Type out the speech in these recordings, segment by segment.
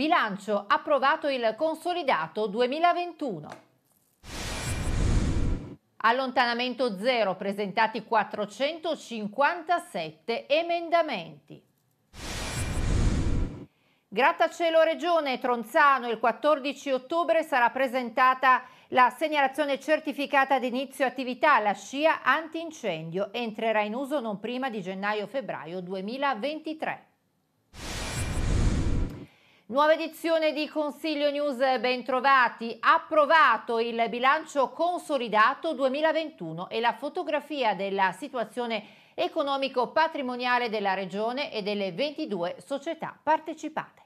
Bilancio approvato il consolidato 2021. Allontanamento zero, presentati 457 emendamenti. Grattacielo Regione Tronzano, il 14 ottobre sarà presentata la segnalazione certificata d'inizio attività, la SCIA antincendio, entrerà in uso non prima di gennaio-febbraio 2023. Nuova edizione di Consiglio News, bentrovati. Approvato il bilancio consolidato 2021 e la fotografia della situazione economico-patrimoniale della Regione e delle 22 società partecipate.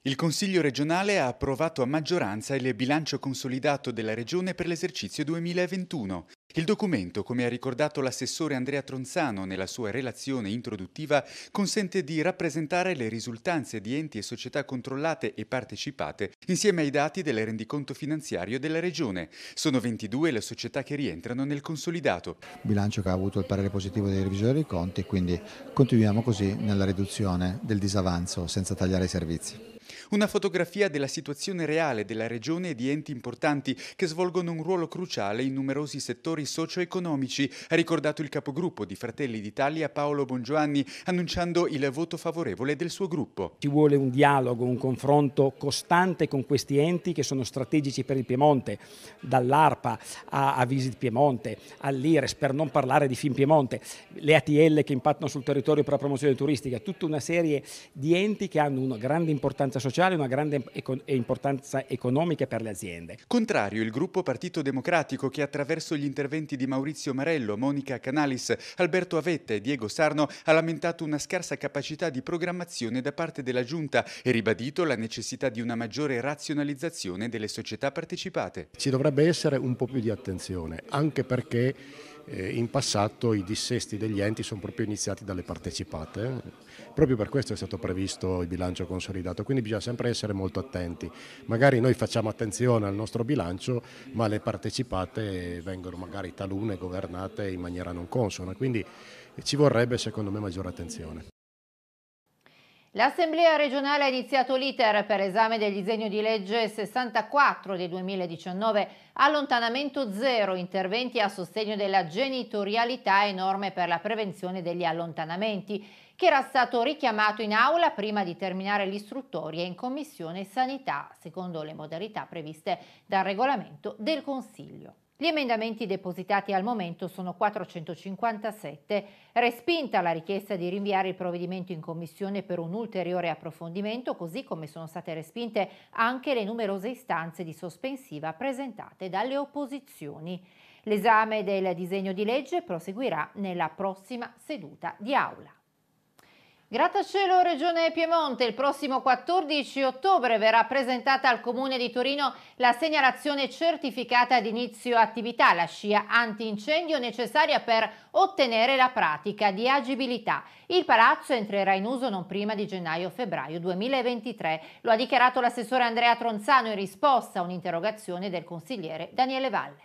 Il Consiglio regionale ha approvato a maggioranza il bilancio consolidato della Regione per l'esercizio 2021. Il documento, come ha ricordato l'assessore Andrea Tronzano nella sua relazione introduttiva, consente di rappresentare le risultanze di enti e società controllate e partecipate insieme ai dati del rendiconto finanziario della Regione. Sono 22 le società che rientrano nel consolidato. Bilancio che ha avuto il parere positivo dei revisori dei conti, quindi continuiamo così nella riduzione del disavanzo senza tagliare i servizi. Una fotografia della situazione reale della regione e di enti importanti che svolgono un ruolo cruciale in numerosi settori socio-economici, ha ricordato il capogruppo di Fratelli d'Italia Paolo Bongiovanni, annunciando il voto favorevole del suo gruppo. Ci vuole un dialogo, un confronto costante con questi enti che sono strategici per il Piemonte, dall'ARPA a, a Visit Piemonte, all'IRES, per non parlare di Fin Piemonte, le ATL che impattano sul territorio per la promozione turistica, tutta una serie di enti che hanno una grande importanza sociale sociale una grande importanza economica per le aziende. Contrario il gruppo Partito Democratico che attraverso gli interventi di Maurizio Marello, Monica Canalis, Alberto Avetta e Diego Sarno ha lamentato una scarsa capacità di programmazione da parte della Giunta e ribadito la necessità di una maggiore razionalizzazione delle società partecipate. Ci dovrebbe essere un po' più di attenzione, anche perché eh, in passato i dissesti degli enti sono proprio iniziati dalle partecipate, eh. proprio per questo è stato previsto il bilancio consolidato, quindi bisogna sempre essere molto attenti. Magari noi facciamo attenzione al nostro bilancio, ma le partecipate vengono magari talune governate in maniera non consona, quindi ci vorrebbe secondo me maggiore attenzione. L'Assemblea regionale ha iniziato l'iter per esame del disegno di legge 64 del 2019, allontanamento zero, interventi a sostegno della genitorialità e norme per la prevenzione degli allontanamenti, che era stato richiamato in aula prima di terminare l'istruttoria in Commissione Sanità, secondo le modalità previste dal regolamento del Consiglio. Gli emendamenti depositati al momento sono 457, respinta la richiesta di rinviare il provvedimento in commissione per un ulteriore approfondimento, così come sono state respinte anche le numerose istanze di sospensiva presentate dalle opposizioni. L'esame del disegno di legge proseguirà nella prossima seduta di aula. Grattacielo Regione Piemonte, il prossimo 14 ottobre verrà presentata al Comune di Torino la segnalazione certificata di inizio attività, la scia antincendio necessaria per ottenere la pratica di agibilità. Il palazzo entrerà in uso non prima di gennaio-febbraio 2023, lo ha dichiarato l'assessore Andrea Tronzano in risposta a un'interrogazione del consigliere Daniele Valle.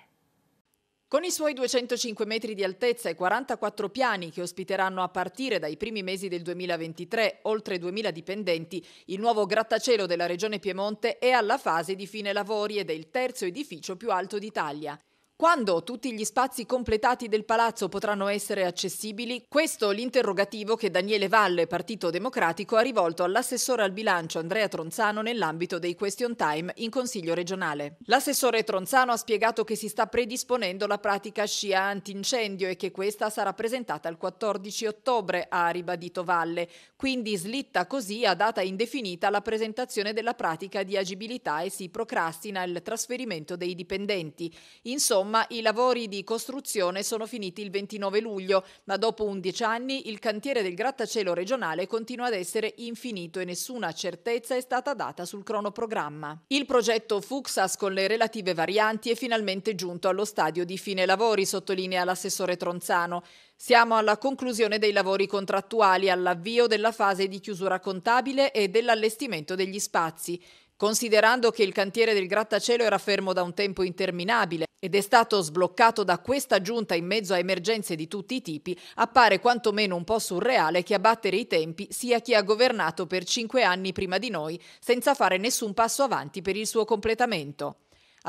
Con i suoi 205 metri di altezza e 44 piani che ospiteranno a partire dai primi mesi del 2023 oltre 2000 dipendenti, il nuovo grattacielo della Regione Piemonte è alla fase di fine lavori ed è il terzo edificio più alto d'Italia. Quando tutti gli spazi completati del palazzo potranno essere accessibili? Questo l'interrogativo che Daniele Valle, Partito Democratico, ha rivolto all'assessore al bilancio Andrea Tronzano nell'ambito dei question time in Consiglio regionale. L'assessore Tronzano ha spiegato che si sta predisponendo la pratica scia antincendio e che questa sarà presentata il 14 ottobre, ha ribadito Valle. Quindi slitta così a data indefinita la presentazione della pratica di agibilità e si procrastina il trasferimento dei dipendenti. Insomma, Insomma, i lavori di costruzione sono finiti il 29 luglio, ma dopo 11 anni il cantiere del grattacielo regionale continua ad essere infinito e nessuna certezza è stata data sul cronoprogramma. Il progetto Fuxas con le relative varianti è finalmente giunto allo stadio di fine lavori, sottolinea l'assessore Tronzano. Siamo alla conclusione dei lavori contrattuali, all'avvio della fase di chiusura contabile e dell'allestimento degli spazi. Considerando che il cantiere del grattacielo era fermo da un tempo interminabile, ed è stato sbloccato da questa giunta in mezzo a emergenze di tutti i tipi, appare quantomeno un po' surreale che a battere i tempi sia chi ha governato per cinque anni prima di noi, senza fare nessun passo avanti per il suo completamento.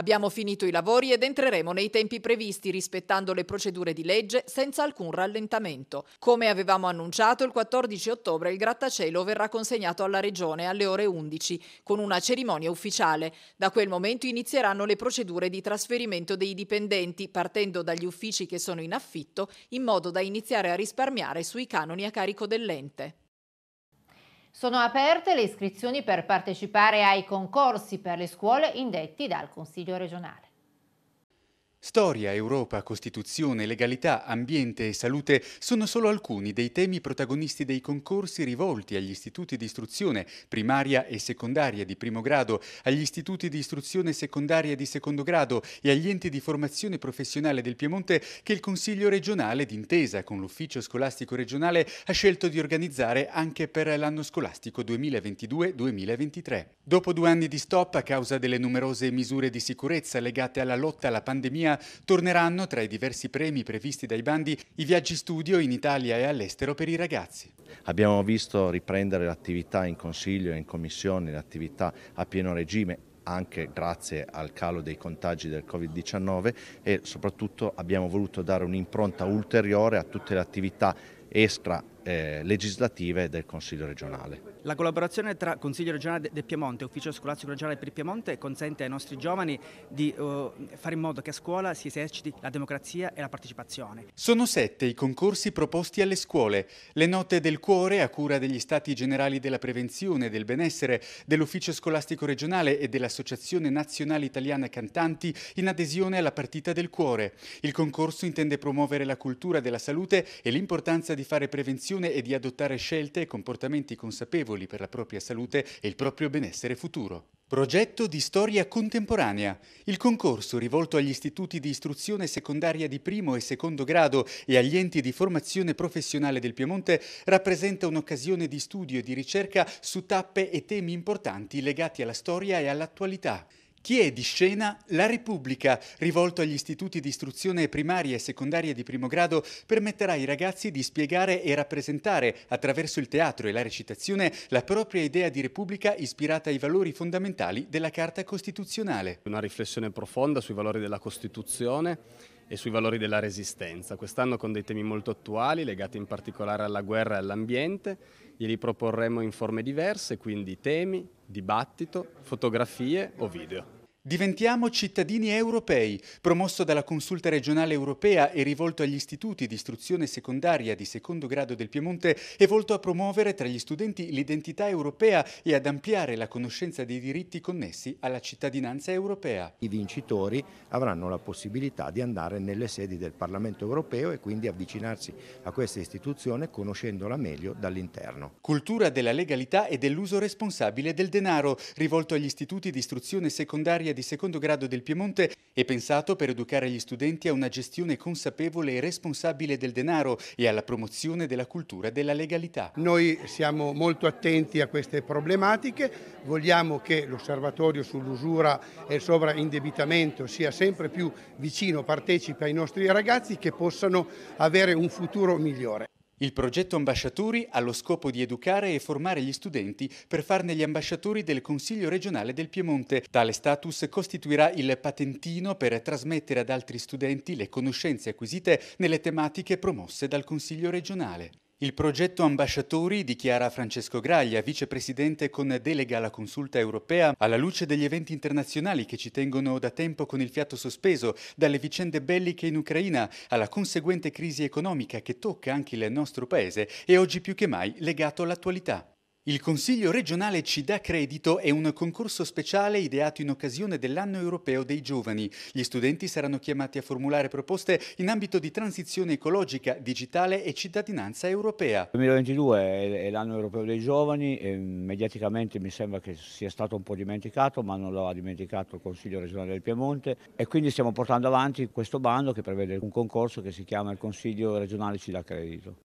Abbiamo finito i lavori ed entreremo nei tempi previsti rispettando le procedure di legge senza alcun rallentamento. Come avevamo annunciato, il 14 ottobre il grattacielo verrà consegnato alla Regione alle ore 11 con una cerimonia ufficiale. Da quel momento inizieranno le procedure di trasferimento dei dipendenti partendo dagli uffici che sono in affitto in modo da iniziare a risparmiare sui canoni a carico dell'ente. Sono aperte le iscrizioni per partecipare ai concorsi per le scuole indetti dal Consiglio regionale. Storia, Europa, Costituzione, legalità, ambiente e salute sono solo alcuni dei temi protagonisti dei concorsi rivolti agli istituti di istruzione primaria e secondaria di primo grado, agli istituti di istruzione secondaria di secondo grado e agli enti di formazione professionale del Piemonte che il Consiglio regionale, d'intesa con l'Ufficio scolastico regionale, ha scelto di organizzare anche per l'anno scolastico 2022-2023. Dopo due anni di stop a causa delle numerose misure di sicurezza legate alla lotta alla pandemia, Romagna torneranno tra i diversi premi previsti dai bandi i viaggi studio in Italia e all'estero per i ragazzi. Abbiamo visto riprendere l'attività in consiglio e in commissione, l'attività a pieno regime anche grazie al calo dei contagi del Covid-19 e soprattutto abbiamo voluto dare un'impronta ulteriore a tutte le attività extra eh, legislative del Consiglio regionale. La collaborazione tra Consiglio regionale del Piemonte e Ufficio scolastico regionale per il Piemonte consente ai nostri giovani di uh, fare in modo che a scuola si eserciti la democrazia e la partecipazione. Sono sette i concorsi proposti alle scuole. Le note del cuore a cura degli Stati Generali della Prevenzione e del Benessere, dell'Ufficio scolastico regionale e dell'Associazione Nazionale Italiana Cantanti in adesione alla partita del cuore. Il concorso intende promuovere la cultura della salute e l'importanza di fare prevenzione informazione e di adottare scelte e comportamenti consapevoli per la propria salute e il proprio benessere futuro. Progetto di storia contemporanea. Il concorso rivolto agli istituti di istruzione secondaria di primo e secondo grado e agli enti di formazione professionale del Piemonte rappresenta un'occasione di studio e di ricerca su tappe e temi importanti legati alla storia e all'attualità. Chi è di scena? La Repubblica, rivolto agli istituti di istruzione primaria e secondaria di primo grado, permetterà ai ragazzi di spiegare e rappresentare, attraverso il teatro e la recitazione, la propria idea di Repubblica ispirata ai valori fondamentali della Carta Costituzionale. Una riflessione profonda sui valori della Costituzione e sui valori della resistenza. Quest'anno con dei temi molto attuali, legati in particolare alla guerra e all'ambiente, glieli proporremo in forme diverse, quindi temi, dibattito, fotografie o video. Diventiamo cittadini europei, promosso dalla Consulta regionale europea e rivolto agli istituti di istruzione secondaria di secondo grado del Piemonte, è volto a promuovere tra gli studenti l'identità europea e ad ampliare la conoscenza dei diritti connessi alla cittadinanza europea. I vincitori avranno la possibilità di andare nelle sedi del Parlamento europeo e quindi avvicinarsi a questa istituzione conoscendola meglio dall'interno. Cultura della legalità e dell'uso responsabile del denaro, rivolto agli istituti di istruzione secondaria di di secondo grado del Piemonte è pensato per educare gli studenti a una gestione consapevole e responsabile del denaro e alla promozione della cultura della legalità. Noi siamo molto attenti a queste problematiche, vogliamo che l'osservatorio sull'usura e il sovraindebitamento sia sempre più vicino, partecipe ai nostri ragazzi che possano avere un futuro migliore. Il progetto Ambasciatori ha lo scopo di educare e formare gli studenti per farne gli ambasciatori del Consiglio regionale del Piemonte. Tale status costituirà il patentino per trasmettere ad altri studenti le conoscenze acquisite nelle tematiche promosse dal Consiglio regionale. Il progetto Ambasciatori dichiara Francesco Graglia, vicepresidente con delega alla consulta europea, alla luce degli eventi internazionali che ci tengono da tempo con il fiato sospeso, dalle vicende belliche in Ucraina alla conseguente crisi economica che tocca anche il nostro paese è oggi più che mai legato all'attualità. Il Consiglio regionale Ci dà credito è un concorso speciale ideato in occasione dell'anno europeo dei giovani. Gli studenti saranno chiamati a formulare proposte in ambito di transizione ecologica, digitale e cittadinanza europea. Il 2022 è l'anno europeo dei giovani, e mm, mediaticamente mi sembra che sia stato un po' dimenticato, ma non lo ha dimenticato il Consiglio regionale del Piemonte e quindi stiamo portando avanti questo bando che prevede un concorso che si chiama il Consiglio regionale Ci dà credito.